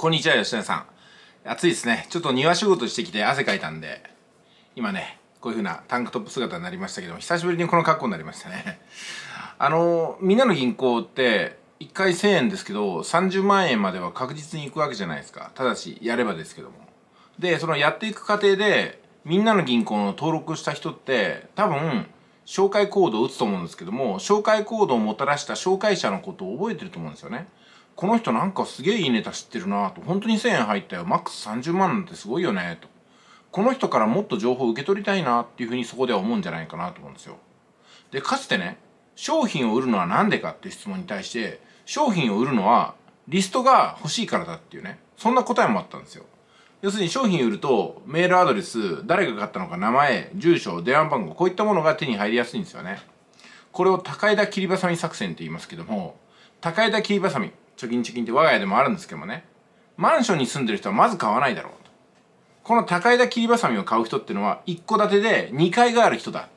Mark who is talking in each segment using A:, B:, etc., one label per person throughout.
A: こんにちは、吉田さん。暑いですね。ちょっと庭仕事してきて汗かいたんで、今ね、こういう風なタンクトップ姿になりましたけども、久しぶりにこの格好になりましたね。あの、みんなの銀行って、1回1000円ですけど、30万円までは確実に行くわけじゃないですか。ただし、やればですけども。で、そのやっていく過程で、みんなの銀行の登録した人って、多分、紹介コードを打つと思うんですけども、紹介コードをもたらした紹介者のことを覚えてると思うんですよね。この人なんかすげえいいネタ知ってるなと、本当に1000円入ったよ、マックス30万なんてすごいよね、と。この人からもっと情報を受け取りたいなっていうふうにそこでは思うんじゃないかなと思うんですよ。で、かつてね、商品を売るのは何でかっていう質問に対して、商品を売るのはリストが欲しいからだっていうね、そんな答えもあったんですよ。要するに商品売ると、メールアドレス、誰が買ったのか、名前、住所、電話番号、こういったものが手に入りやすいんですよね。これを高枝切りばさみ作戦って言いますけども、高枝切りばさみ。貯金貯金って我が家でもあるんですけどもね、マンションに住んでる人はまず買わないだろうと。この高枝切りばさみを買う人ってのは、一戸建てで2階がある人だ。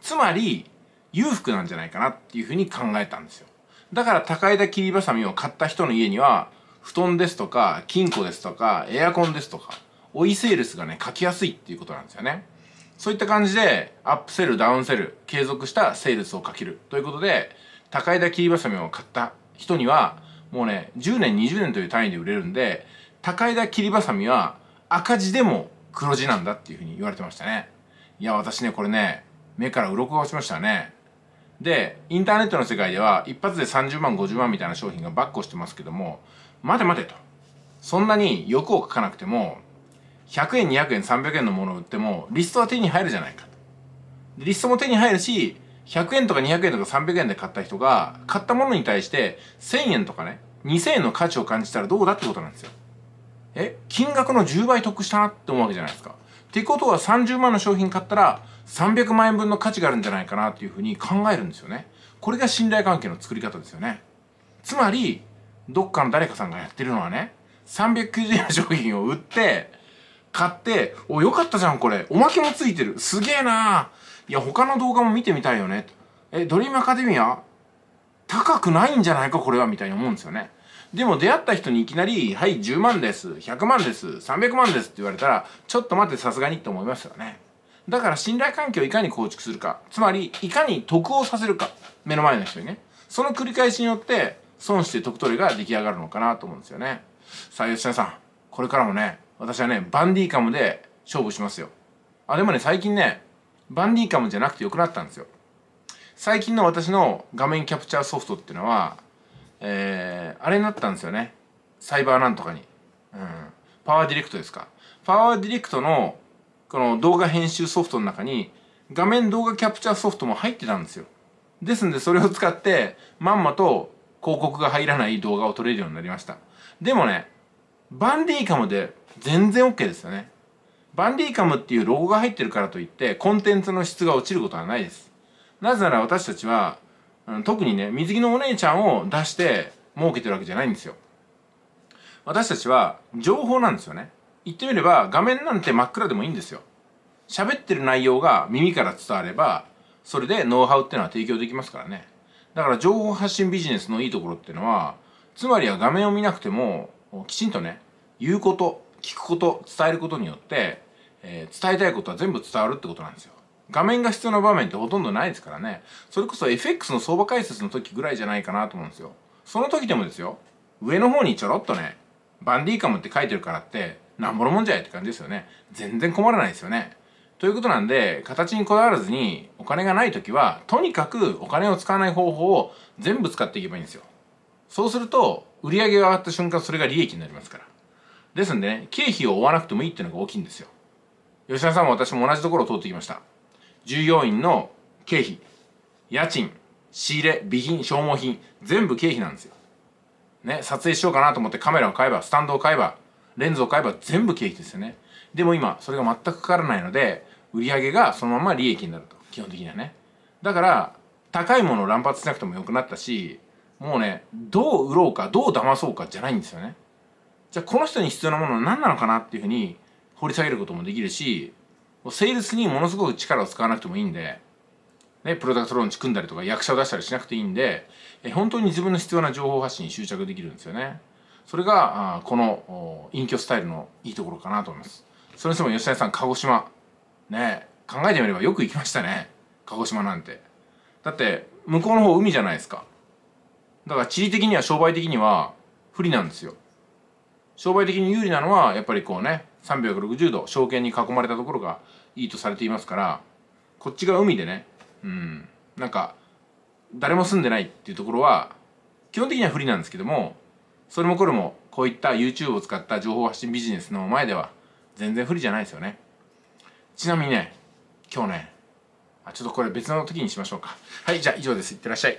A: つまり、裕福なんじゃないかなっていうふうに考えたんですよ。だから高枝切りばさみを買った人の家には、布団ですとか、金庫ですとか、エアコンですとか、オイセールスがね、書きやすいっていうことなんですよね。そういった感じで、アップセル、ダウンセル、継続したセールスをかける。ということで、高枝切りばさみを買った人には、もうね、10年、20年という単位で売れるんで、高枝切りばさみは赤字でも黒字なんだっていうふうに言われてましたね。いや、私ね、これね、目から鱗が落ちましたね。で、インターネットの世界では一発で30万、50万みたいな商品がバッコしてますけども、待て待てと。そんなに欲をかかなくても、100円、200円、300円のものを売っても、リストは手に入るじゃないかと。リストも手に入るし、100円とか200円とか300円で買った人が、買ったものに対して1000円とかね、2000円の価値を感じたらどうだってことなんですよ。え金額の10倍得したなって思うわけじゃないですか。ってことは30万の商品買ったら300万円分の価値があるんじゃないかなっていうふうに考えるんですよね。これが信頼関係の作り方ですよね。つまり、どっかの誰かさんがやってるのはね、390円の商品を売って、買って、お、よかったじゃん、これ。おまけもついてる。すげえないや、他の動画も見てみたいよね。え、ドリームアカデミア高くないんじゃないか、これは、みたいに思うんですよね。でも出会った人にいきなり、はい、10万です、100万です、300万ですって言われたら、ちょっと待ってさすがにって思いますよね。だから信頼関係をいかに構築するか、つまり、いかに得をさせるか、目の前の人にね。その繰り返しによって、損して得取りが出来上がるのかなと思うんですよね。さあ、吉田さん、これからもね、私はね、バンディカムで勝負しますよ。あ、でもね、最近ね、バンディカムじゃなくて良くなったんですよ。最近の私の画面キャプチャーソフトっていうのは、えー、あれになったんですよね。サイバーなんとかに。うん。パワーディレクトですか。パワーディレクトの、この動画編集ソフトの中に、画面動画キャプチャーソフトも入ってたんですよ。ですんで、それを使って、まんまと広告が入らない動画を撮れるようになりました。でもね、バンディーカムで全然 OK ですよねバンディカムっていうロゴが入ってるからといってコンテンツの質が落ちることはないですなぜなら私たちは特にね水着のお姉ちゃんを出して儲けてるわけじゃないんですよ私たちは情報なんですよね言ってみれば画面なんて真っ暗でもいいんですよ喋ってる内容が耳から伝わればそれでノウハウっていうのは提供できますからねだから情報発信ビジネスのいいところっていうのはつまりは画面を見なくてもきちんとね言うこと聞くこと伝えることによって、えー、伝えたいことは全部伝わるってことなんですよ画面が必要な場面ってほとんどないですからねそれこそ FX の相場解説の時ぐらいじゃないかなと思うんですよその時でもですよ上の方にちょろっとねバンディーカムって書いてるからってなんぼのもんじゃいって感じですよね全然困らないですよねということなんで形にこだわらずにお金がない時はとにかくお金を使わない方法を全部使っていけばいいんですよそうすると売り上げが上がった瞬間それが利益になりますからですんでね経費を負わなくてもいいっていうのが大きいんですよ吉田さんも私も同じところを通ってきました従業員の経費家賃仕入れ備品消耗品全部経費なんですよね撮影しようかなと思ってカメラを買えばスタンドを買えばレンズを買えば全部経費ですよねでも今それが全くかからないので売り上げがそのまま利益になると基本的にはねだから高いものを乱発しなくてもよくなったしもうねどう売ろうかどう騙そうかじゃないんですよねじゃあこの人に必要なものは何なのかなっていうふうに掘り下げることもできるしセールスにものすごく力を使わなくてもいいんで、ね、プロダクトローンチ組んだりとか役者を出したりしなくていいんで本当に自分の必要な情報発信に執着できるんですよね。それがこの隠居スタイルのいいところかなと思います。それにしても吉谷さん鹿児島ね考えてみればよく行きましたね鹿児島なんて。だって向こうの方海じゃないですか。だから地理的には商売的には不利なんですよ。商売的に有利なのはやっぱりこうね360度証券に囲まれたところがいいとされていますからこっちが海でねうんなんか誰も住んでないっていうところは基本的には不利なんですけどもそれもこれもこういった YouTube を使った情報発信ビジネスの前では全然不利じゃないですよねちなみにね今日ねあちょっとこれ別の時にしましょうかはいじゃあ以上ですいってらっしゃい